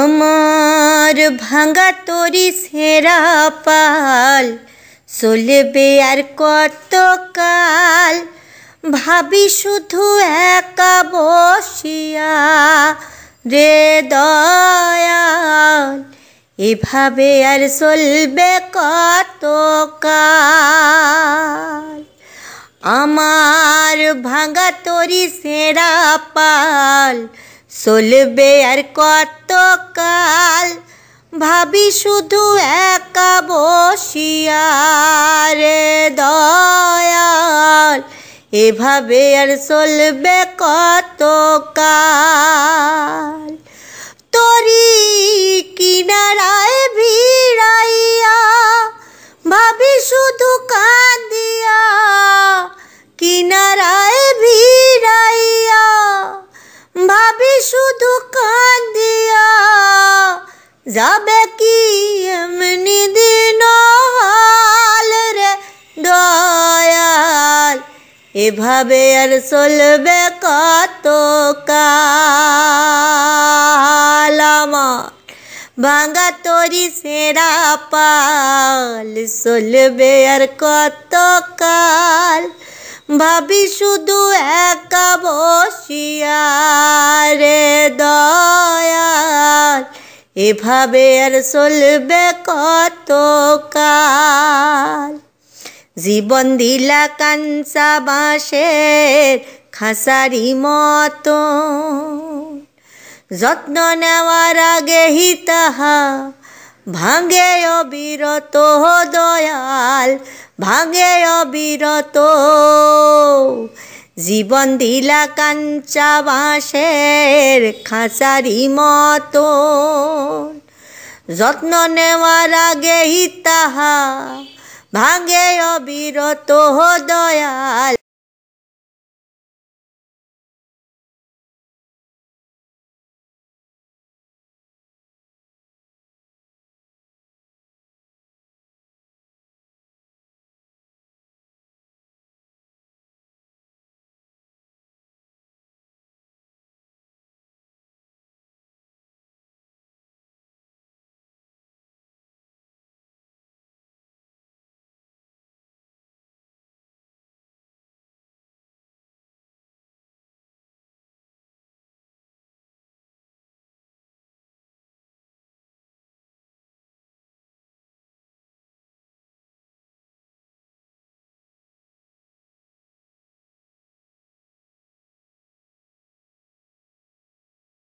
আমার ভাঙা তরি সেরা পাল চলবে আর কতকাল ভাবি শুধু একা বসিয়া রে দয়াল এভাবে আর চলবে কতকাল আমার ভাঙা তরি সেরা পাল চলবে আর কতকাল ভাবি শুধু একা বসিয়ার দয়াল এভাবে আর চলবে কাল যাবে কি এমনি দিন হাল রে দয়াল এভাবে আর চলবে কত কাল আমার ভাঙা তরি সেরা পাল চলবে আর কত কাল ভাবি শুধু একা বসিয়া রে দল এভাবে আর চলবে কাল জীবন দিলা কাঞ্চা বাঁশের খাসারি মতো যত্ন নেওয়ার আগে হিতাহা ভাঙে অবিরত দয়াল ভাঙে অবিরত জীবন দিলা কাঞ্চা বাঁশের খাঁচারি মতো যত্ন নেওয়ার আগে তাহা ভাঙে অবিরত দয়াল